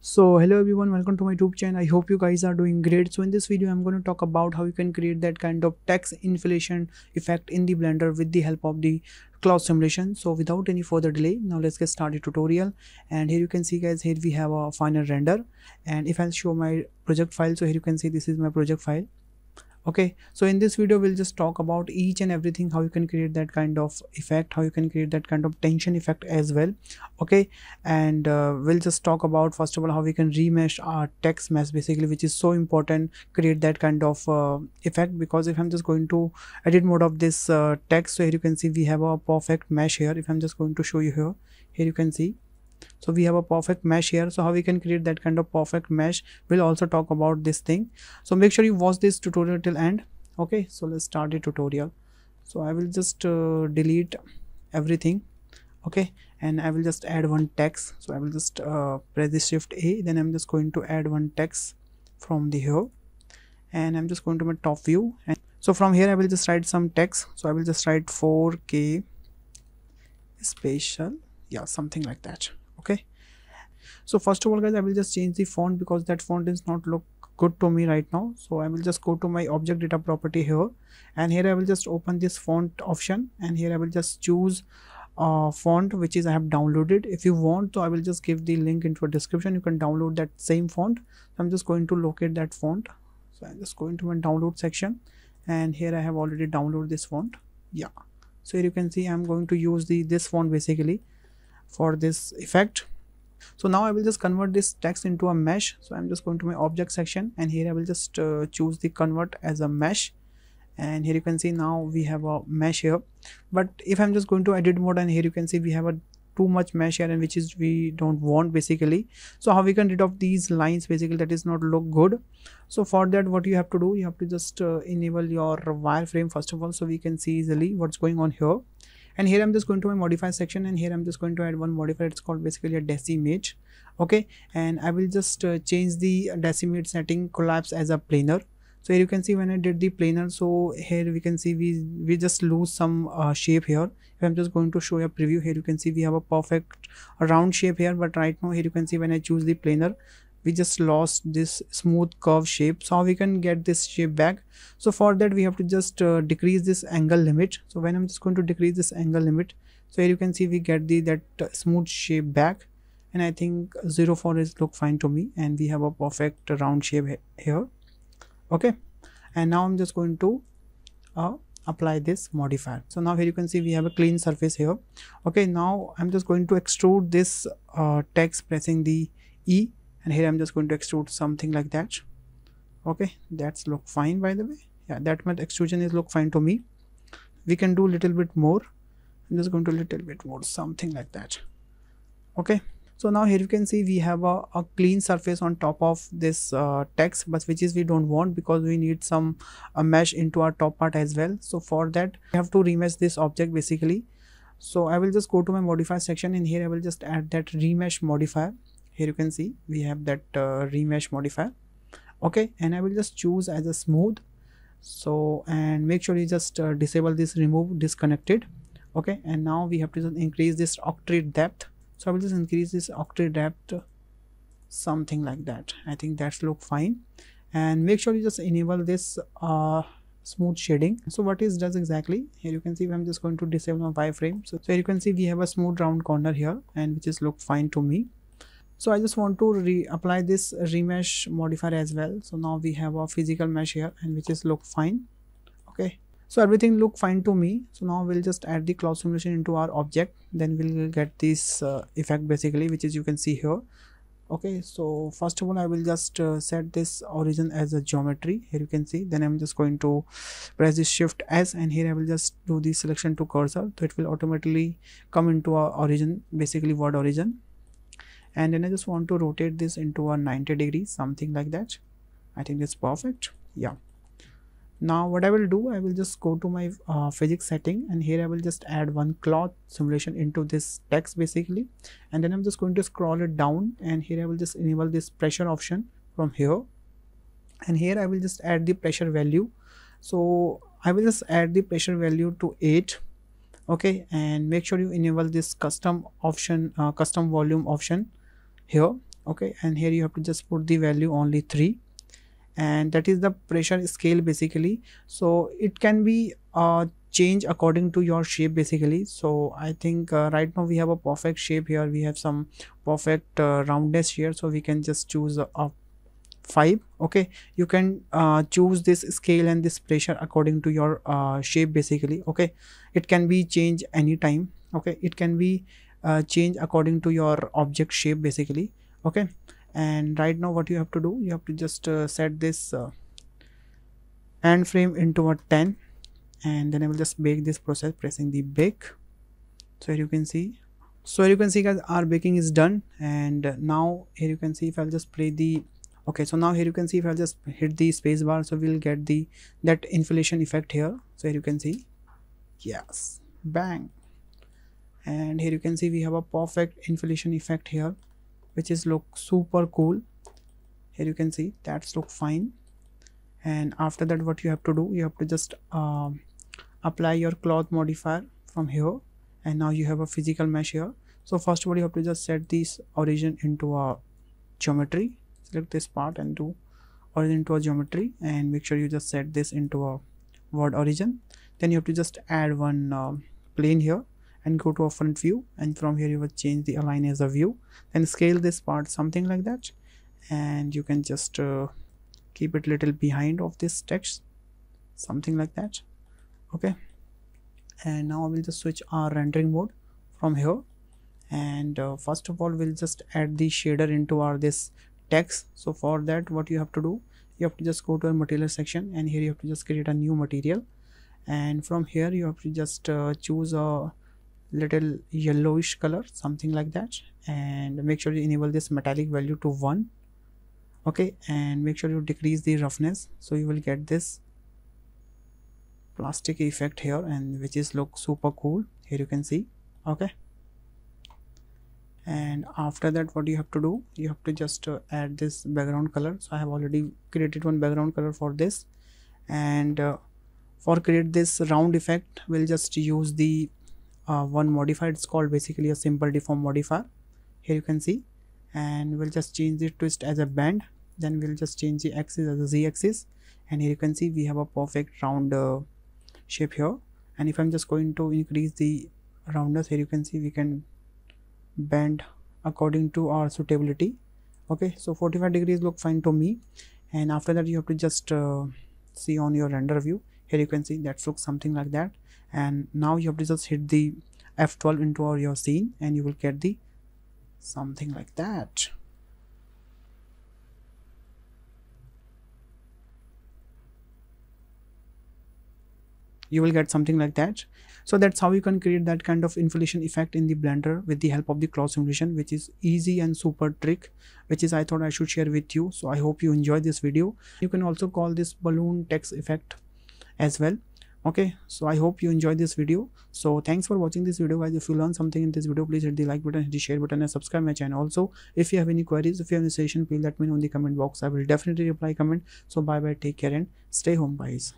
so hello everyone welcome to my youtube channel i hope you guys are doing great so in this video i'm going to talk about how you can create that kind of tax inflation effect in the blender with the help of the cloud simulation so without any further delay now let's get started tutorial and here you can see guys here we have a final render and if i show my project file so here you can see this is my project file okay so in this video we'll just talk about each and everything how you can create that kind of effect how you can create that kind of tension effect as well okay and uh, we'll just talk about first of all how we can remesh our text mesh basically which is so important create that kind of uh, effect because if i'm just going to edit mode of this uh, text so here you can see we have a perfect mesh here if i'm just going to show you here here you can see so we have a perfect mesh here so how we can create that kind of perfect mesh we'll also talk about this thing so make sure you watch this tutorial till end okay so let's start the tutorial so i will just uh, delete everything okay and i will just add one text so i will just uh, press the shift a then i'm just going to add one text from the here and i'm just going to my top view and so from here i will just write some text so i will just write 4k special yeah something like that okay so first of all guys i will just change the font because that font does not look good to me right now so i will just go to my object data property here and here i will just open this font option and here i will just choose a font which is I have downloaded if you want so I will just give the link into a description you can download that same font so I'm just going to locate that font so I'm just going to my download section and here I have already downloaded this font yeah so here you can see I'm going to use the this font basically for this effect so now I will just convert this text into a mesh. So I'm just going to my object section and here I will just uh, choose the convert as a mesh. And here you can see now we have a mesh here. But if I'm just going to edit mode and here you can see we have a too much mesh here and which is we don't want basically. So how we can rid of these lines basically that is not look good. So for that what you have to do you have to just uh, enable your wireframe first of all so we can see easily what's going on here and here i'm just going to my modify section and here i'm just going to add one modifier it's called basically a decimate okay and i will just uh, change the decimate setting collapse as a planar so here you can see when i did the planar so here we can see we we just lose some uh, shape here if i'm just going to show you a preview here you can see we have a perfect round shape here but right now here you can see when i choose the planar we just lost this smooth curve shape so we can get this shape back so for that we have to just uh, decrease this angle limit so when i'm just going to decrease this angle limit so here you can see we get the that uh, smooth shape back and i think 0 4 is look fine to me and we have a perfect round shape here okay and now i'm just going to uh, apply this modifier so now here you can see we have a clean surface here okay now i'm just going to extrude this uh, text pressing the e and here i'm just going to extrude something like that okay that's look fine by the way yeah that much extrusion is look fine to me we can do a little bit more i'm just going to little bit more something like that okay so now here you can see we have a, a clean surface on top of this uh, text but which is we don't want because we need some a uh, mesh into our top part as well so for that we have to remesh this object basically so i will just go to my modify section and here i will just add that remesh modifier here you can see we have that uh, remesh modifier okay and i will just choose as a smooth so and make sure you just uh, disable this remove disconnected okay and now we have to increase this octree depth so i will just increase this octree depth something like that i think that's look fine and make sure you just enable this uh, smooth shading so what is does exactly here you can see i'm just going to disable my wireframe so, so here you can see we have a smooth round corner here and which is look fine to me so I just want to reapply this remesh modifier as well so now we have our physical mesh here and which is look fine okay so everything look fine to me so now we'll just add the cloud simulation into our object then we'll get this uh, effect basically which is you can see here okay so first of all i will just uh, set this origin as a geometry here you can see then i'm just going to press the shift s and here i will just do the selection to cursor so it will automatically come into our origin basically word origin and then I just want to rotate this into a 90 degree something like that I think it's perfect yeah now what I will do I will just go to my uh, physics setting and here I will just add one cloth simulation into this text basically and then I'm just going to scroll it down and here I will just enable this pressure option from here and here I will just add the pressure value so I will just add the pressure value to 8 okay and make sure you enable this custom option uh, custom volume option here okay and here you have to just put the value only 3 and that is the pressure scale basically so it can be uh, change according to your shape basically so i think uh, right now we have a perfect shape here we have some perfect uh, roundness here so we can just choose a, a 5 okay you can uh, choose this scale and this pressure according to your uh, shape basically okay it can be changed anytime okay it can be uh, change according to your object shape basically okay and right now what you have to do you have to just uh, set this uh, end frame into a 10 and then I will just bake this process pressing the bake so here you can see so here you can see guys our baking is done and now here you can see if I'll just play the okay so now here you can see if I'll just hit the space bar so we'll get the that inflation effect here so here you can see yes bang and here you can see we have a perfect inflation effect here which is look super cool here you can see that's look fine and after that what you have to do you have to just uh, apply your cloth modifier from here and now you have a physical mesh here so first of all you have to just set this origin into a geometry select this part and do origin to a geometry and make sure you just set this into a word origin then you have to just add one uh, plane here and go to a front view and from here you will change the align as a view then scale this part something like that and you can just uh, keep it little behind of this text something like that okay and now I will just switch our rendering mode from here and uh, first of all we'll just add the shader into our this text so for that what you have to do you have to just go to a material section and here you have to just create a new material and from here you have to just uh, choose a little yellowish color something like that and make sure you enable this metallic value to 1 okay and make sure you decrease the roughness so you will get this plastic effect here and which is look super cool here you can see okay and after that what you have to do you have to just uh, add this background color so i have already created one background color for this and uh, for create this round effect we'll just use the uh, one modifier it's called basically a simple deform modifier here you can see and we'll just change the twist as a bend then we'll just change the axis as a z axis and here you can see we have a perfect round uh, shape here and if i'm just going to increase the roundness here you can see we can bend according to our suitability okay so 45 degrees look fine to me and after that you have to just uh, see on your render view here you can see that looks something like that and now you have to just hit the f12 into our your scene and you will get the something like that you will get something like that so that's how you can create that kind of inflation effect in the blender with the help of the cloud simulation which is easy and super trick which is i thought i should share with you so i hope you enjoy this video you can also call this balloon text effect as well okay so i hope you enjoyed this video so thanks for watching this video guys if you learned something in this video please hit the like button hit the share button and subscribe my channel also if you have any queries if you have any suggestion please let me know in the comment box i will definitely reply comment so bye bye take care and stay home guys